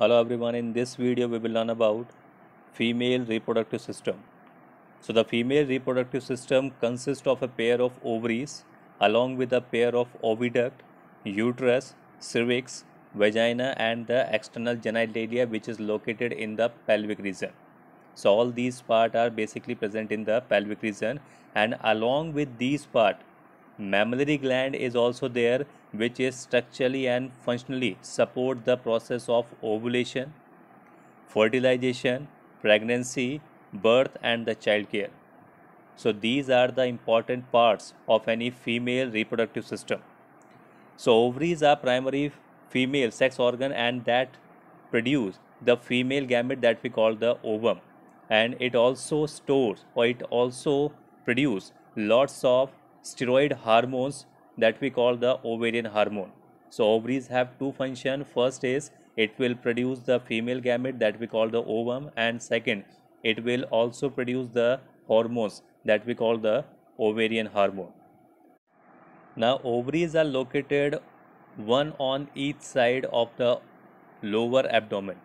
hello everyone in this video we will learn about female reproductive system so the female reproductive system consists of a pair of ovaries along with a pair of oviduct uterus cervix vagina and the external genitalia which is located in the pelvic region so all these parts are basically present in the pelvic region and along with these parts, mammary gland is also there which is structurally and functionally support the process of ovulation, fertilization, pregnancy, birth and the childcare. So these are the important parts of any female reproductive system. So ovaries are primary female sex organ and that produce the female gamete that we call the ovum and it also stores or it also produce lots of steroid hormones that we call the ovarian hormone. So ovaries have two function. First is it will produce the female gamete that we call the ovum and second it will also produce the hormones that we call the ovarian hormone. Now ovaries are located one on each side of the lower abdomen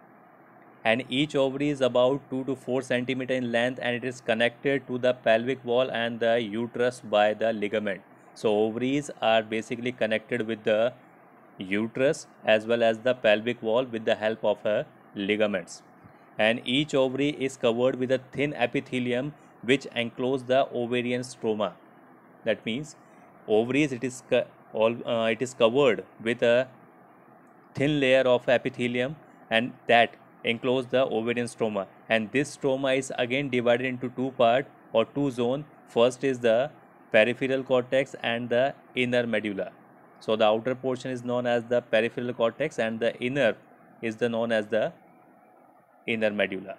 and each ovary is about 2 to 4 centimeter in length and it is connected to the pelvic wall and the uterus by the ligament. So ovaries are basically connected with the uterus as well as the pelvic wall with the help of her uh, ligaments. And each ovary is covered with a thin epithelium which enclose the ovarian stroma. That means ovaries it is all uh, it is covered with a thin layer of epithelium and that enclose the ovarian stroma and this stroma is again divided into two part or two zone first is the peripheral cortex and the inner medulla. So the outer portion is known as the peripheral cortex and the inner is the known as the inner medulla.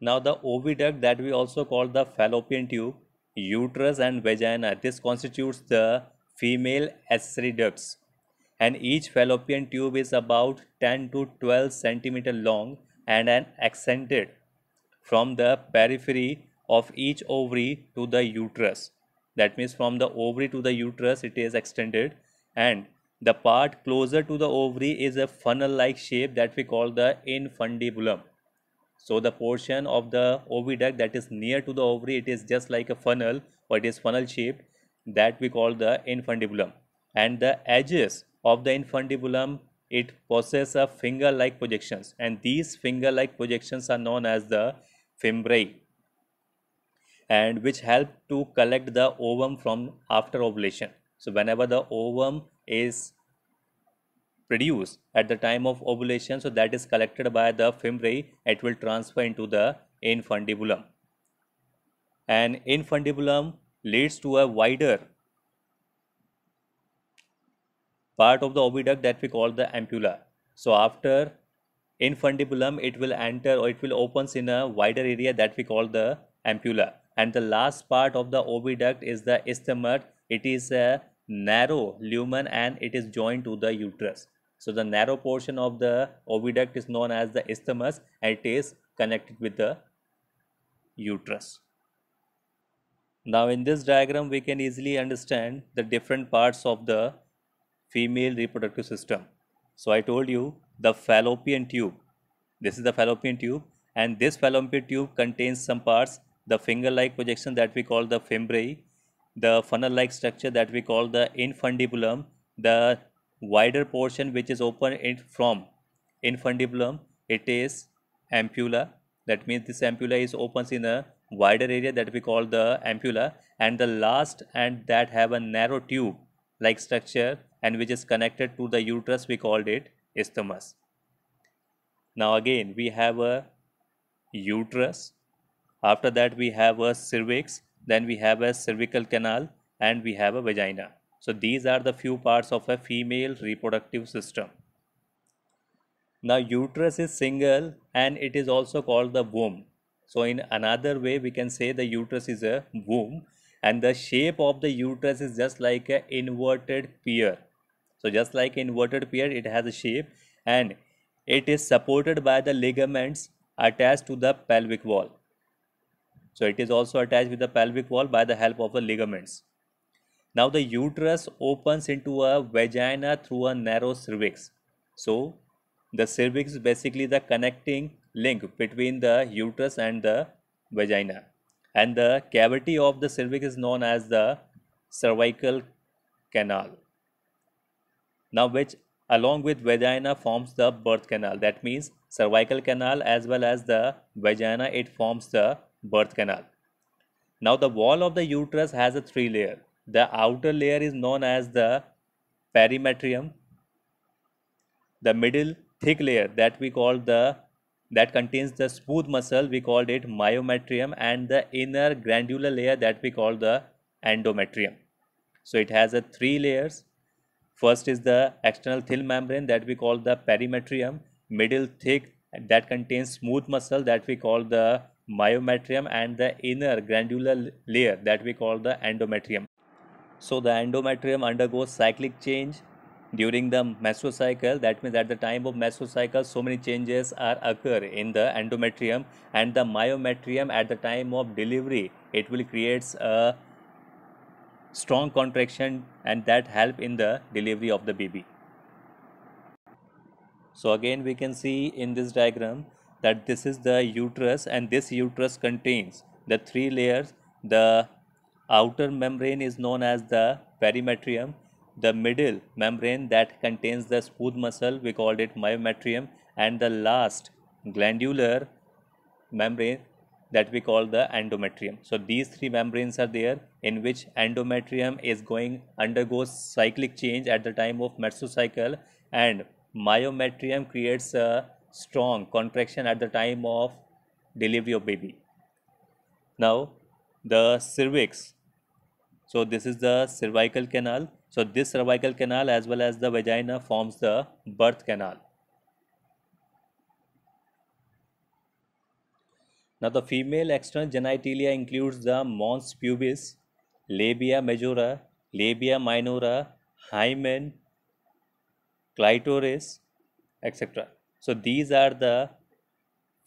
Now the oviduct that we also call the fallopian tube, uterus and vagina this constitutes the female accessory ducts and each fallopian tube is about 10 to 12 centimeter long and an accented from the periphery of each ovary to the uterus. That means from the ovary to the uterus it is extended and the part closer to the ovary is a funnel-like shape that we call the infundibulum. So the portion of the oviduct that is near to the ovary it is just like a funnel or it is funnel shaped that we call the infundibulum. And the edges of the infundibulum it possesses a finger-like projections and these finger-like projections are known as the fimbriae and which help to collect the ovum from after ovulation. So whenever the ovum is produced at the time of ovulation, so that is collected by the fimbriae, it will transfer into the infundibulum. And infundibulum leads to a wider part of the oviduct that we call the ampulla. So after infundibulum, it will enter or it will opens in a wider area that we call the ampulla and the last part of the oviduct is the isthmus it is a narrow lumen and it is joined to the uterus so the narrow portion of the oviduct is known as the isthmus and it is connected with the uterus now in this diagram we can easily understand the different parts of the female reproductive system so i told you the fallopian tube this is the fallopian tube and this fallopian tube contains some parts the finger-like projection that we call the fimbriae, the funnel-like structure that we call the infundibulum, the wider portion which is open in from infundibulum, it is ampulla. That means this ampulla is opens in a wider area that we call the ampulla and the last and that have a narrow tube like structure and which is connected to the uterus we called it isthmus. Now again we have a uterus after that, we have a cervix, then we have a cervical canal, and we have a vagina. So these are the few parts of a female reproductive system. Now uterus is single and it is also called the womb. So in another way we can say the uterus is a womb and the shape of the uterus is just like an inverted pear. So just like inverted pear it has a shape and it is supported by the ligaments attached to the pelvic wall. So it is also attached with the pelvic wall by the help of the ligaments. Now the uterus opens into a vagina through a narrow cervix. So the cervix is basically the connecting link between the uterus and the vagina. And the cavity of the cervix is known as the cervical canal. Now which along with vagina forms the birth canal. That means cervical canal as well as the vagina it forms the birth canal. Now the wall of the uterus has a three layer. The outer layer is known as the perimetrium. The middle thick layer that we call the that contains the smooth muscle we called it myometrium and the inner granular layer that we call the endometrium. So it has a three layers. First is the external thin membrane that we call the perimetrium, middle thick that contains smooth muscle that we call the myometrium and the inner granular layer that we call the endometrium. So the endometrium undergoes cyclic change during the mesocycle that means at the time of mesocycle so many changes are occur in the endometrium and the myometrium at the time of delivery it will creates a strong contraction and that help in the delivery of the baby so again we can see in this diagram that this is the uterus and this uterus contains the three layers the outer membrane is known as the perimetrium the middle membrane that contains the smooth muscle we called it myometrium and the last glandular membrane that we call the endometrium so these three membranes are there in which endometrium is going undergoes cyclic change at the time of menstrual cycle and myometrium creates a strong contraction at the time of delivery of baby. Now, the cervix. So, this is the cervical canal. So, this cervical canal as well as the vagina forms the birth canal. Now, the female external genitalia includes the mons pubis, labia majora, labia minora, hymen, clitoris, etc. So these are the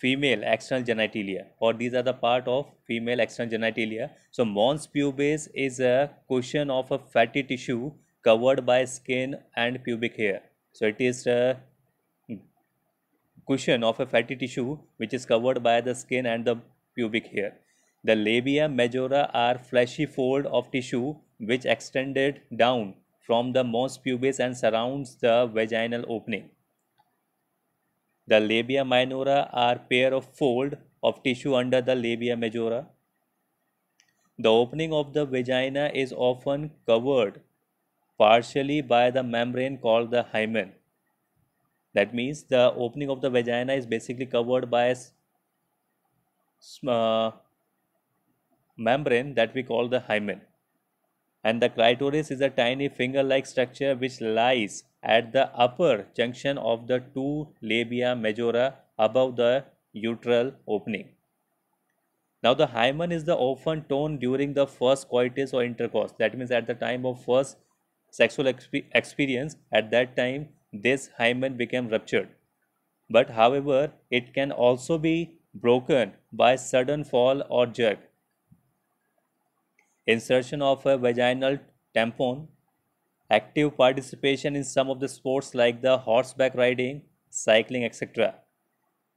female external genitalia or these are the part of female external genitalia. So Mons pubis is a cushion of a fatty tissue covered by skin and pubic hair. So it is a hmm, cushion of a fatty tissue which is covered by the skin and the pubic hair. The labia majora are fleshy fold of tissue which extended down from the mons pubis and surrounds the vaginal opening. The labia minora are pair of fold of tissue under the labia majora. The opening of the vagina is often covered partially by the membrane called the hymen. That means the opening of the vagina is basically covered by a uh, membrane that we call the hymen and the clitoris is a tiny finger-like structure which lies at the upper junction of the two labia majora above the uteral opening. Now the hymen is the often torn during the first coitus or intercourse. That means at the time of first sexual exp experience, at that time this hymen became ruptured. But however, it can also be broken by sudden fall or jerk insertion of a vaginal tampon, active participation in some of the sports like the horseback riding, cycling, etc.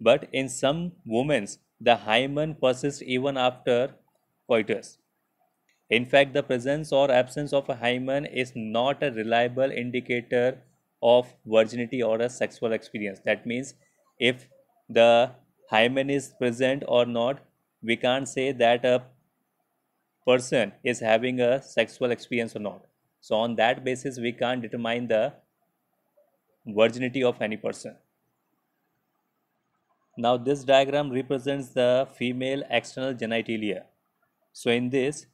But in some women, the hymen persists even after coitus. In fact, the presence or absence of a hymen is not a reliable indicator of virginity or a sexual experience. That means if the hymen is present or not, we can't say that a person is having a sexual experience or not. So on that basis, we can't determine the virginity of any person. Now this diagram represents the female external genitalia. So in this,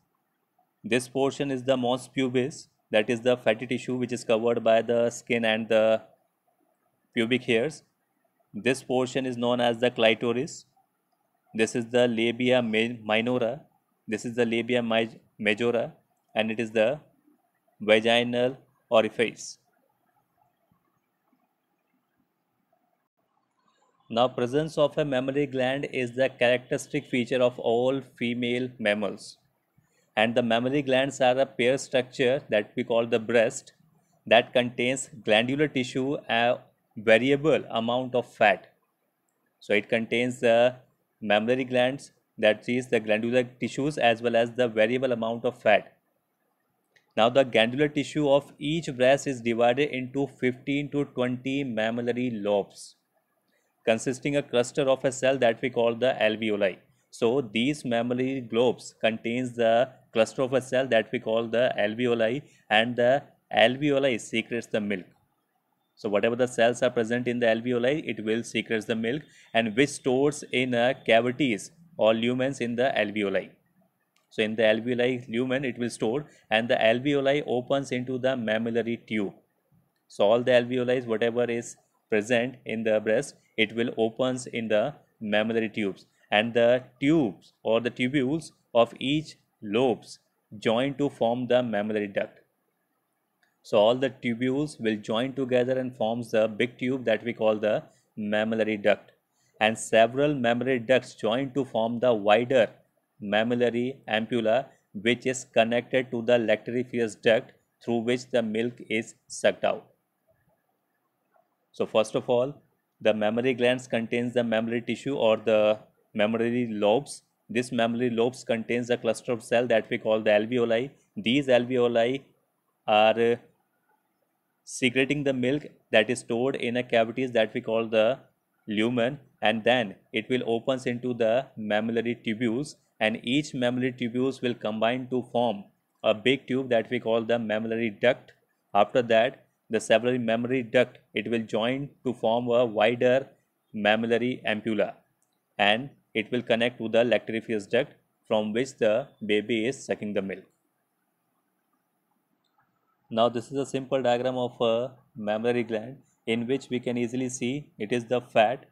this portion is the mons pubis, that is the fatty tissue which is covered by the skin and the pubic hairs. This portion is known as the clitoris. This is the labia minora this is the labia majora and it is the vaginal orifice. Now presence of a mammary gland is the characteristic feature of all female mammals. And the mammary glands are a pair structure that we call the breast that contains glandular tissue a variable amount of fat. So it contains the mammary glands that is the glandular tissues as well as the variable amount of fat. Now the glandular tissue of each breast is divided into 15 to 20 mammillary lobes consisting a cluster of a cell that we call the alveoli. So these mammillary lobes contains the cluster of a cell that we call the alveoli and the alveoli secretes the milk. So whatever the cells are present in the alveoli, it will secrete the milk and which stores in a cavities or lumens in the alveoli. So in the alveoli lumen it will store and the alveoli opens into the mammillary tube. So all the alveoli whatever is present in the breast it will opens in the mammillary tubes and the tubes or the tubules of each lobes join to form the mammillary duct. So all the tubules will join together and forms the big tube that we call the mammillary duct and several mammary ducts join to form the wider mammillary ampulla which is connected to the lactiferous duct through which the milk is sucked out. So first of all, the mammary glands contains the mammary tissue or the mammary lobes. This mammary lobes contains a cluster of cells that we call the alveoli. These alveoli are uh, secreting the milk that is stored in a cavities that we call the lumen and then it will opens into the mammillary tubules and each mammillary tubules will combine to form a big tube that we call the mammillary duct. After that, the several mammillary duct, it will join to form a wider mammillary ampulla and it will connect to the lactiferous duct from which the baby is sucking the milk. Now this is a simple diagram of a mammary gland in which we can easily see it is the fat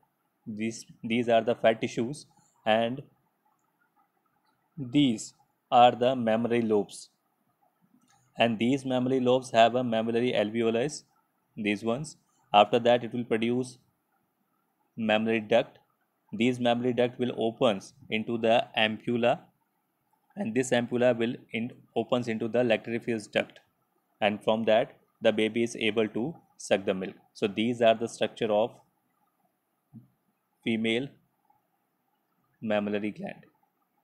these these are the fat tissues and these are the mammary lobes and these mammary lobes have a mammary alveoli these ones after that it will produce mammary duct these mammary duct will opens into the ampulla and this ampulla will in, opens into the lactiferous duct and from that the baby is able to suck the milk so these are the structure of female mammary gland